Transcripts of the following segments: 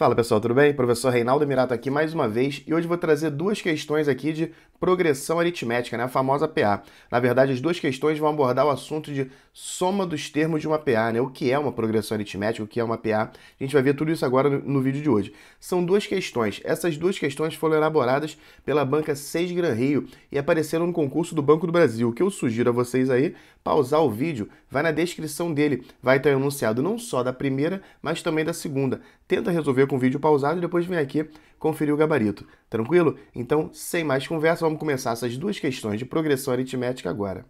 Fala pessoal, tudo bem? Professor Reinaldo Mirato aqui mais uma vez e hoje vou trazer duas questões aqui de progressão aritmética, né? a famosa PA. Na verdade, as duas questões vão abordar o assunto de soma dos termos de uma PA, né? o que é uma progressão aritmética, o que é uma PA. A gente vai ver tudo isso agora no vídeo de hoje. São duas questões. Essas duas questões foram elaboradas pela banca 6 Gran Rio e apareceram no concurso do Banco do Brasil. O que eu sugiro a vocês aí, pausar o vídeo, vai na descrição dele, vai ter um enunciado não só da primeira, mas também da segunda. Tenta resolver com o vídeo pausado e depois vem aqui conferir o gabarito. Tranquilo? Então, sem mais conversa, vamos começar essas duas questões de progressão aritmética agora.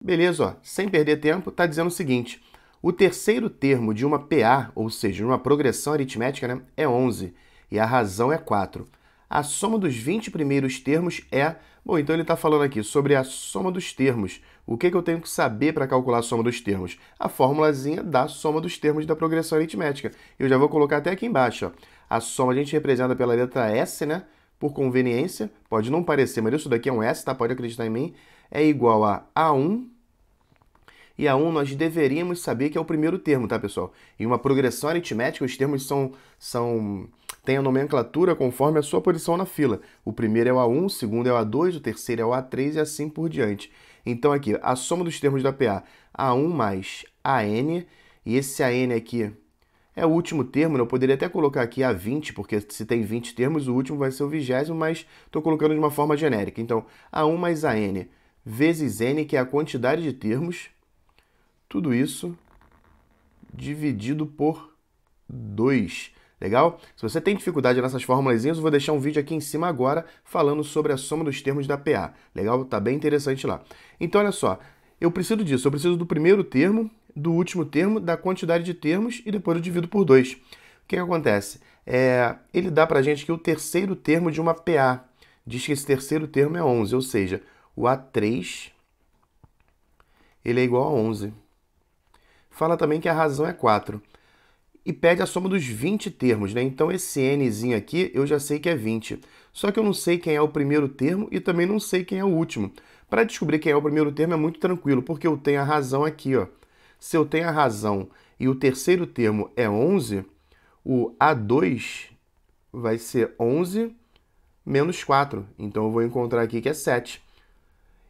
Beleza, ó, sem perder tempo, está dizendo o seguinte: o terceiro termo de uma PA, ou seja, uma progressão aritmética, né, é 11 e a razão é 4 a soma dos 20 primeiros termos é. Bom, então ele está falando aqui sobre a soma dos termos. O que, que eu tenho que saber para calcular a soma dos termos? A formulazinha da soma dos termos da progressão aritmética. Eu já vou colocar até aqui embaixo. Ó. A soma a gente representa pela letra S, né? Por conveniência, pode não parecer, mas isso daqui é um S, tá? Pode acreditar em mim. É igual a A1 e a 1 nós deveríamos saber que é o primeiro termo, tá, pessoal? Em uma progressão aritmética, os termos são, são têm a nomenclatura conforme a sua posição na fila. O primeiro é o A1, o segundo é o A2, o terceiro é o A3 e assim por diante. Então aqui, a soma dos termos da PA, A1 mais AN, e esse AN aqui é o último termo, né? eu poderia até colocar aqui A20, porque se tem 20 termos, o último vai ser o vigésimo, mas estou colocando de uma forma genérica. Então, A1 mais AN vezes N, que é a quantidade de termos, tudo isso dividido por 2. Legal? Se você tem dificuldade nessas fórmulas, eu vou deixar um vídeo aqui em cima agora falando sobre a soma dos termos da PA. Legal? Tá bem interessante lá. Então, olha só. Eu preciso disso. Eu preciso do primeiro termo, do último termo, da quantidade de termos e depois eu divido por 2. O que, que acontece? É, ele dá para a gente que o terceiro termo de uma PA diz que esse terceiro termo é 11, ou seja, o A3 ele é igual a 11 fala também que a razão é 4. E pede a soma dos 20 termos, né? Então esse nzinho aqui eu já sei que é 20. Só que eu não sei quem é o primeiro termo e também não sei quem é o último. Para descobrir quem é o primeiro termo é muito tranquilo, porque eu tenho a razão aqui, ó. Se eu tenho a razão e o terceiro termo é 11, o A2 vai ser 11 menos 4. Então eu vou encontrar aqui que é 7.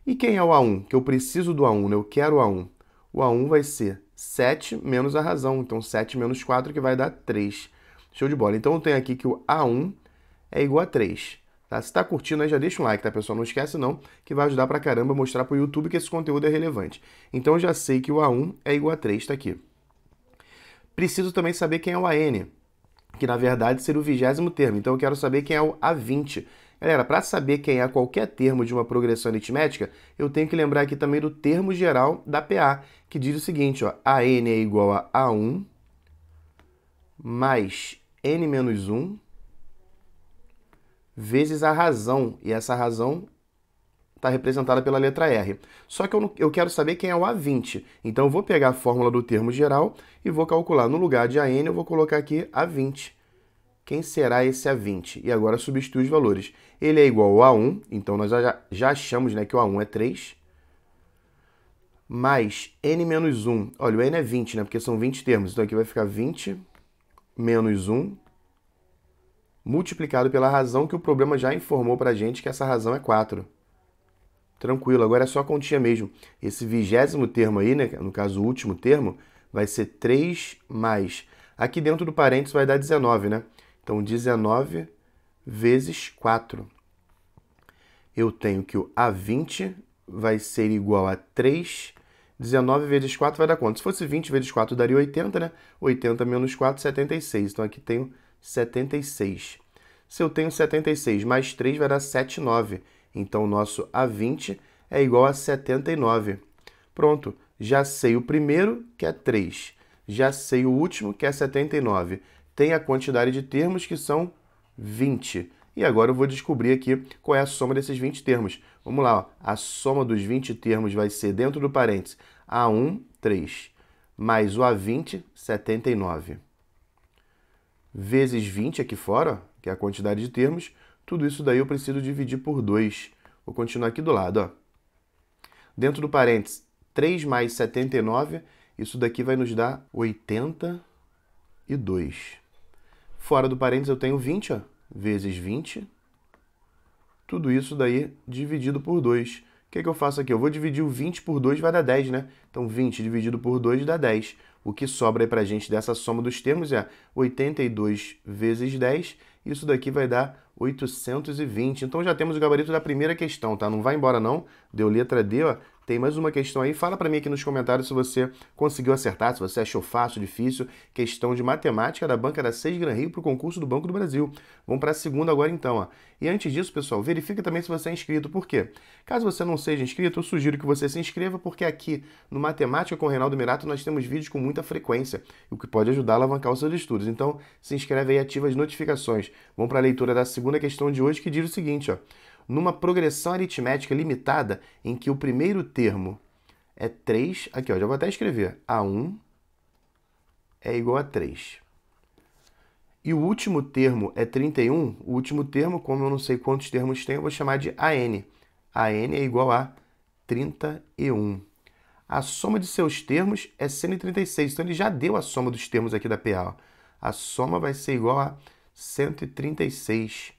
E quem é o A1? Que eu preciso do A1, né? eu quero o A1. O A1 vai ser 7 menos a razão. Então, 7 menos 4 que vai dar 3. Show de bola. Então, eu tenho aqui que o A1 é igual a 3. Tá? Se está curtindo, aí já deixa um like, tá, pessoal? Não esquece não, que vai ajudar pra caramba a mostrar pro YouTube que esse conteúdo é relevante. Então, eu já sei que o A1 é igual a 3, está aqui. Preciso também saber quem é o AN, que na verdade seria o vigésimo termo. Então, eu quero saber quem é o A20, Galera, para saber quem é qualquer termo de uma progressão aritmética, eu tenho que lembrar aqui também do termo geral da PA, que diz o seguinte, ó, AN é igual a A1 mais N menos 1 vezes a razão, e essa razão está representada pela letra R. Só que eu, não, eu, quero saber quem é o A20. Então, eu vou pegar a fórmula do termo geral e vou calcular. No lugar de AN, eu vou colocar aqui A20 quem será esse A20? E agora substitui os valores. Ele é igual ao A1, então nós já, já achamos né, que o A1 é 3, mais N menos 1. Olha, o N é 20, né, porque são 20 termos. Então aqui vai ficar 20 menos 1 multiplicado pela razão que o problema já informou para a gente que essa razão é 4. Tranquilo, agora é só a continha mesmo. Esse vigésimo termo aí, né, no caso o último termo, vai ser 3 mais... Aqui dentro do parênteses vai dar 19, né? Então, 19 vezes 4. Eu tenho que o A20 vai ser igual a 3. 19 vezes 4 vai dar quanto? Se fosse 20 vezes 4, daria 80, né? 80 menos 4, 76. Então, aqui tenho 76. Se eu tenho 76 mais 3, vai dar 79. Então, o nosso A20 é igual a 79. Pronto, já sei o primeiro, que é 3. Já sei o último, que é 79 tem a quantidade de termos que são 20. E agora eu vou descobrir aqui qual é a soma desses 20 termos. Vamos lá, ó. a soma dos 20 termos vai ser, dentro do parênteses, A1, 3, mais o A20, 79. Vezes 20 aqui fora, que é a quantidade de termos, tudo isso daí eu preciso dividir por 2. Vou continuar aqui do lado. Ó. Dentro do parênteses, 3 mais 79, isso daqui vai nos dar 82. Fora do parênteses eu tenho 20 ó, vezes 20. Tudo isso daí dividido por 2. O que, é que eu faço aqui? Eu vou dividir o 20 por 2, vai dar 10, né? Então 20 dividido por 2 dá 10. O que sobra aí para a gente dessa soma dos termos é 82 vezes 10. Isso daqui vai dar 820. Então já temos o gabarito da primeira questão, tá? Não vai embora não. Deu letra D, ó. Tem mais uma questão aí. Fala para mim aqui nos comentários se você conseguiu acertar, se você achou fácil, difícil. Questão de matemática da banca da 6 Gran Rio para o concurso do Banco do Brasil. Vamos para a segunda agora então. Ó. E antes disso, pessoal, verifica também se você é inscrito. Por quê? Caso você não seja inscrito, eu sugiro que você se inscreva, porque aqui no Matemática com Reinaldo Mirato nós temos vídeos com muita frequência, o que pode ajudar a alavancar os seus estudos. Então, se inscreve aí e ativa as notificações. Vamos para a leitura da segunda questão de hoje, que diz o seguinte, ó numa progressão aritmética limitada em que o primeiro termo é 3, aqui ó, já vou até escrever, A1 é igual a 3. E o último termo é 31, o último termo, como eu não sei quantos termos tem, eu vou chamar de AN. AN é igual a 31. A soma de seus termos é 136, então ele já deu a soma dos termos aqui da PA. Ó. A soma vai ser igual a 136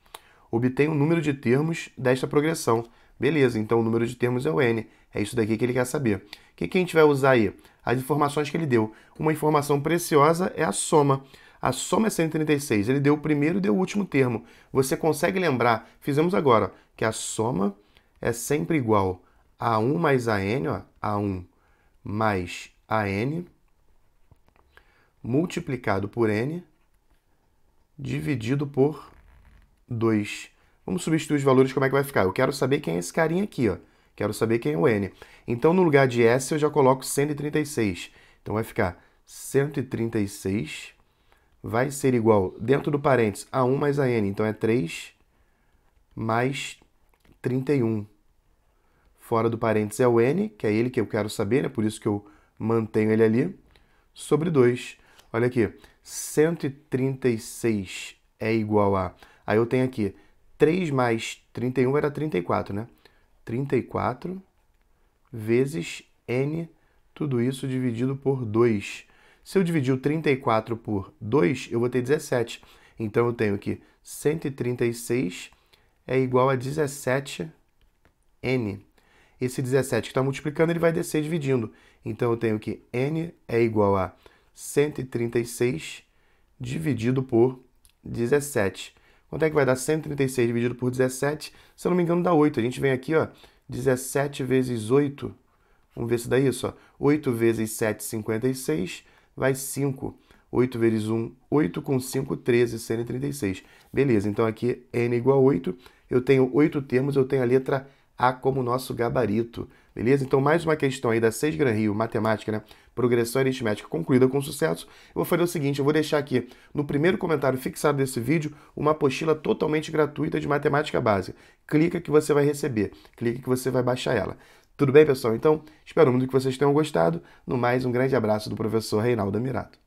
obtém o número de termos desta progressão. Beleza, então o número de termos é o n. É isso daqui que ele quer saber. O que, que a gente vai usar aí? As informações que ele deu. Uma informação preciosa é a soma. A soma é 136. Ele deu o primeiro e deu o último termo. Você consegue lembrar, fizemos agora, que a soma é sempre igual a 1 mais a n, a1 mais a n, multiplicado por n, dividido por 2. Vamos substituir os valores, como é que vai ficar? Eu quero saber quem é esse carinha aqui, ó. Quero saber quem é o N. Então, no lugar de S, eu já coloco 136. Então, vai ficar 136 vai ser igual, dentro do parênteses, a 1 mais a N. Então, é 3 mais 31. Fora do parênteses é o N, que é ele que eu quero saber, né? Por isso que eu mantenho ele ali. Sobre 2. Olha aqui, 136 é igual a Aí eu tenho aqui 3 mais 31 era 34, né? 34 vezes n, tudo isso dividido por 2. Se eu dividir o 34 por 2, eu vou ter 17. Então eu tenho que 136 é igual a 17n. Esse 17 que está multiplicando, ele vai descer dividindo. Então eu tenho que n é igual a 136 dividido por 17. Quanto é que vai dar 136 dividido por 17? Se eu não me engano, dá 8. A gente vem aqui, ó, 17 vezes 8. Vamos ver se dá isso, ó. 8 vezes 7, 56, vai 5. 8 vezes 1, 8 com 5, 13, 136. Beleza, então aqui é n igual a 8. Eu tenho 8 termos, eu tenho a letra A como nosso gabarito. Beleza? Então, mais uma questão aí da 6 Gran Rio, matemática, né? progressão aritmética concluída com sucesso, eu vou fazer o seguinte, eu vou deixar aqui no primeiro comentário fixado desse vídeo uma apostila totalmente gratuita de matemática básica. Clica que você vai receber, clica que você vai baixar ela. Tudo bem, pessoal? Então, espero muito que vocês tenham gostado. No mais, um grande abraço do professor Reinaldo Mirato.